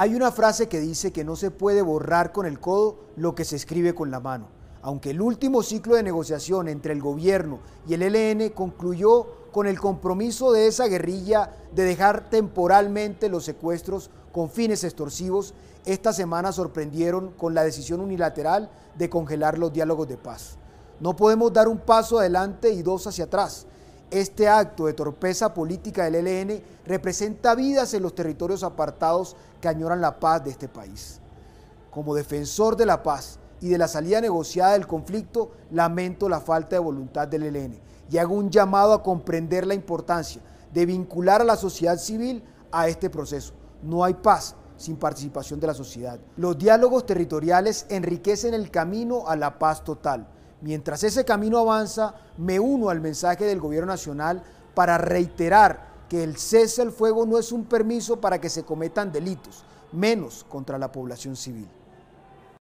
Hay una frase que dice que no se puede borrar con el codo lo que se escribe con la mano. Aunque el último ciclo de negociación entre el gobierno y el L.N. concluyó con el compromiso de esa guerrilla de dejar temporalmente los secuestros con fines extorsivos, esta semana sorprendieron con la decisión unilateral de congelar los diálogos de paz. No podemos dar un paso adelante y dos hacia atrás. Este acto de torpeza política del ELN representa vidas en los territorios apartados que añoran la paz de este país. Como defensor de la paz y de la salida negociada del conflicto, lamento la falta de voluntad del ELN y hago un llamado a comprender la importancia de vincular a la sociedad civil a este proceso. No hay paz sin participación de la sociedad. Los diálogos territoriales enriquecen el camino a la paz total Mientras ese camino avanza, me uno al mensaje del Gobierno Nacional para reiterar que el cese al fuego no es un permiso para que se cometan delitos, menos contra la población civil.